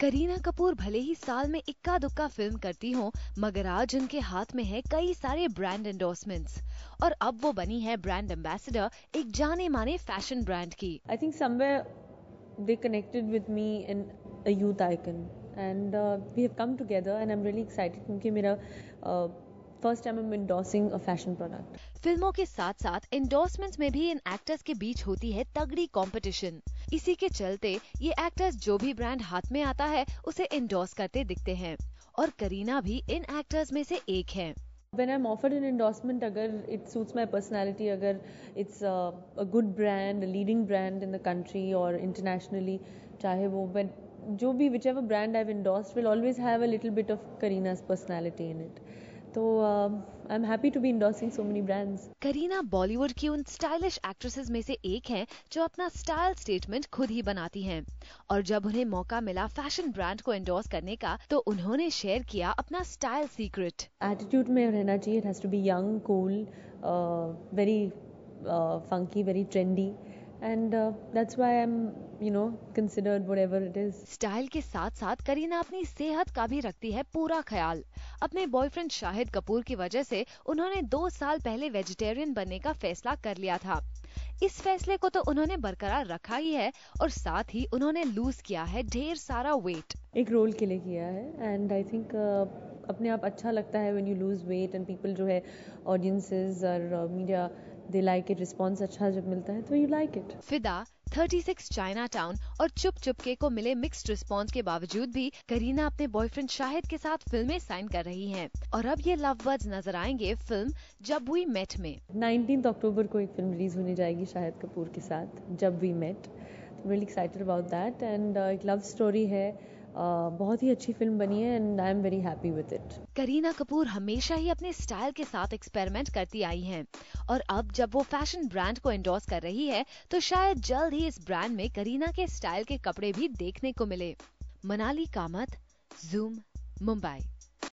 करीना कपूर भले ही साल में इक्का दुक्का फिल्म करती हो मगर आज उनके हाथ में है कई सारे ब्रांड एंडोर्समेंट्स और अब वो बनी है ब्रांड एम्बेसडर एक जाने माने फैशन ब्रांड की I think somewhere they connected with me in a youth icon and uh, we have come together and I'm really excited क्योंकि मेरा first time I am endorsing a fashion product फिल्मों के साथ साथ endorsements में भी इन actors के बीच होती है तगड़ी कंपटीशन इसी के चलते ये एक्टर्स जो भी ब्रांड हाथ में आता है उसे इंडोर्स करते दिखते हैं और करीना भी इन एक्टर्स में से एक है When I'm offered an endorsement, अगर it suits my personality, अगर it's a, a good brand, a leading brand in the country or internationally, चाहे वो but जो भी whichever brand I've endorsed will always have a little bit of Karina's personality in it. तो I am happy to be endorsing so many brands Kareena Bollywood की उन stylish actresses में से एक हैं जो अपना स्टाइल स्टेटमेंट खुद ही बनाती हैं और जब उन्हें मौका मिला फैशन ब्रांड को एंडोर्स करने का तो उन्होंने शेयर किया अपना स्टाइल सीक्रेट एटीट्यूड में रहना चाहिए it has to be young cool very funky very trendy and that's why I am you know considered whatever it is style के साथ साथ करीना अपनी सेहत का भी रखती है पूरा ख्याल अपने बॉयफ्रेंड शाहिद कपूर की वजह से उन्होंने दो साल पहले वेजिटेरियन बनने का फैसला कर लिया था इस फैसले को तो उन्होंने बरकरार रखा ही है और साथ ही उन्होंने लूज किया है ढेर सारा वेट एक रोल के लिए किया है एंड आई थिंक अपने आप अच्छा लगता है when you lose weight and people जो है ऑडियंसेस और media uh, they like it response अच्छा जब मिलता है तो यू लाइक इट फिदा 36 चाइना टाउन और चुप चुपके को मिले मिक्स्ड रिस्पॉन्स के बावजूद भी करीना अपने बॉयफ्रेंड शाहिद के साथ फिल्में साइन कर रही हैं और अब ये लव वर्ड्स नजर आएंगे फिल्म जब वी मेट में 19 अक्टूबर को एक फिल्म रिलीज होने जाएगी शाहिद कपूर के साथ जब we met really excited about that and एक लव स्टोरी है बहुत ही अच्छी फिल्म बनी है and I am very happy with it Kareena Kapoor हमेशा ही अपने स्टाइल के साथ एक्सपेरिमेंट करती आई हैं और अब जब वो फैशन ब्रांड को एंडोर्स कर रही है तो शायद जल्द ही इस ब्रांड में करीना के स्टाइल के कपड़े भी देखने को मिले मनाली कामत जूम मुंबई